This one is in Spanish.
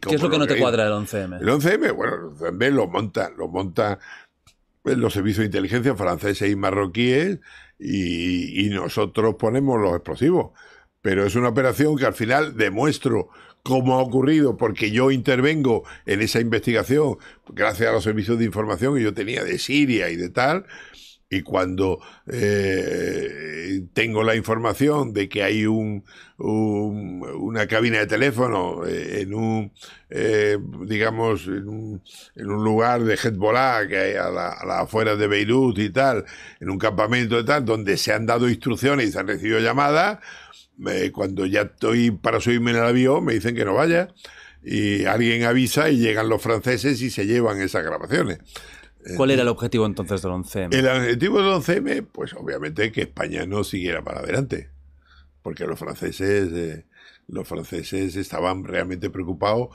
¿Qué es lo que no te cuadra el 11M? El 11M, bueno, el 11M lo monta, lo monta los servicios de inteligencia franceses y marroquíes y, y nosotros ponemos los explosivos. Pero es una operación que al final demuestro cómo ha ocurrido, porque yo intervengo en esa investigación, gracias a los servicios de información que yo tenía de Siria y de tal, y cuando eh, tengo la información de que hay un, una cabina de teléfono eh, en un, eh, digamos, en un, lugar de Hezbollah, que hay a las la afueras de Beirut y tal, en un campamento y tal, donde se han dado instrucciones y se han recibido llamadas, cuando ya estoy para subirme en el avión, me dicen que no vaya y alguien avisa y llegan los franceses y se llevan esas grabaciones. ¿Cuál eh, era el objetivo entonces del 11M? El objetivo del 11M, pues obviamente que España no siguiera para adelante, porque los franceses, eh, los franceses estaban realmente preocupados